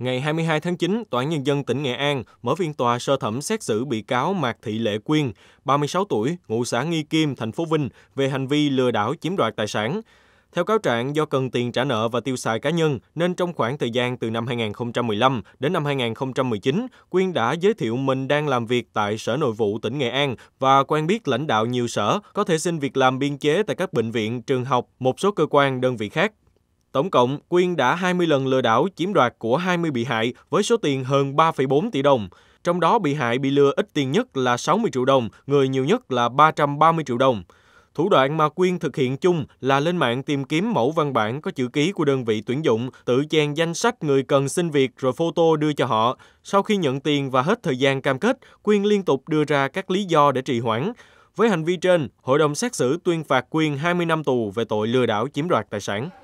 Ngày 22 tháng 9, Tòa án Nhân dân tỉnh Nghệ An mở phiên tòa sơ thẩm xét xử bị cáo Mạc Thị Lệ Quyên, 36 tuổi, ngụ xã Nghi Kim, thành phố Vinh, về hành vi lừa đảo chiếm đoạt tài sản. Theo cáo trạng, do cần tiền trả nợ và tiêu xài cá nhân, nên trong khoảng thời gian từ năm 2015 đến năm 2019, Quyên đã giới thiệu mình đang làm việc tại Sở Nội vụ tỉnh Nghệ An và quen biết lãnh đạo nhiều sở, có thể xin việc làm biên chế tại các bệnh viện, trường học, một số cơ quan, đơn vị khác. Tổng cộng, Quyên đã 20 lần lừa đảo chiếm đoạt của 20 bị hại với số tiền hơn 3,4 tỷ đồng. Trong đó bị hại bị lừa ít tiền nhất là 60 triệu đồng, người nhiều nhất là 330 triệu đồng. Thủ đoạn mà Quyên thực hiện chung là lên mạng tìm kiếm mẫu văn bản có chữ ký của đơn vị tuyển dụng, tự chèn danh sách người cần xin việc rồi photo đưa cho họ. Sau khi nhận tiền và hết thời gian cam kết, Quyên liên tục đưa ra các lý do để trì hoãn. Với hành vi trên, hội đồng xét xử tuyên phạt Quyên 20 năm tù về tội lừa đảo chiếm đoạt tài sản.